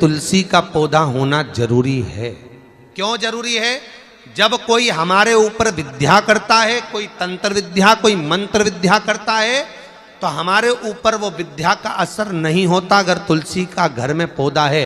तुलसी का पौधा होना जरूरी है क्यों जरूरी है जब कोई हमारे ऊपर विद्या करता है कोई तंत्र विद्या कोई मंत्र विद्या करता है तो हमारे ऊपर वो विद्या का असर नहीं होता अगर तुलसी का घर में पौधा है